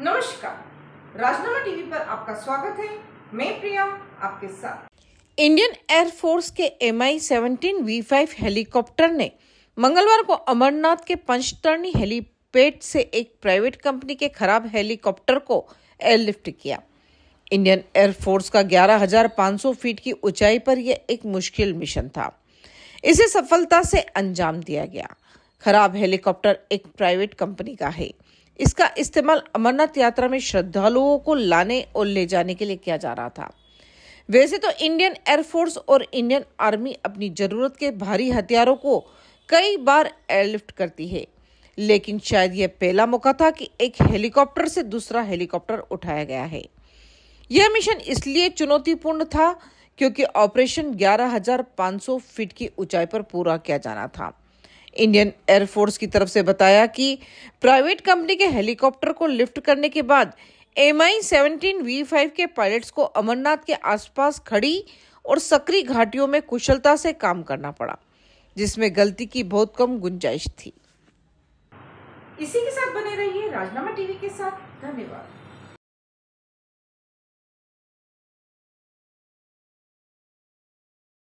नमस्कार राजनामा टीवी पर आपका स्वागत है मैं प्रिया आपके साथ इंडियन एयरफोर्स के M I seventeen V five helicopter ने मंगलवार को अमरनाथ के पंचतरणी हेलीपैड से एक प्राइवेट कंपनी के खराब हेलीकॉप्टर को एयरलिफ्ट किया इंडियन एयरफोर्स का 11,500 फीट की ऊंचाई पर यह एक मुश्किल मिशन था इसे सफलता से अंजाम दिया गया खराब हेलीकॉप्टर एक प्राइवेट कंपनी का है इसका इस्तेमाल अमरनाथ यात्रा में श्रद्धालुओं को लाने और ले जाने के लिए किया जा रहा था वैसे तो इंडियन एयरफोर्स और इंडियन आर्मी अपनी जरूरत के भारी हथियारों को कई बार एयरलिफ्ट करती है लेकिन शायद यह पहला मौका था कि एक हेलीकॉप्टर से दूसरा हेलीकॉप्टर उठाया गया है यह मिशन इसलिए चुनौतीपूर्ण था क्योंकि ऑपरेशन 11,500 फीट की ऊंचाई पर पूरा किया जाना था इंडियन एयरफोर्स की तरफ से बताया कि प्राइवेट कंपनी के हेलीकॉप्टर को लिफ्ट करने के बाद M I seventeen V five के पायलट्स को अमरनाथ के आसपास खड़ी और सक्रिय घाटियों में कुशलता से काम करना पड़ा जिसमें गलती की बहुत कम गुंजाइश थी इसी के साथ बने रहिए राजनामा टीवी के साथ धन्यवाद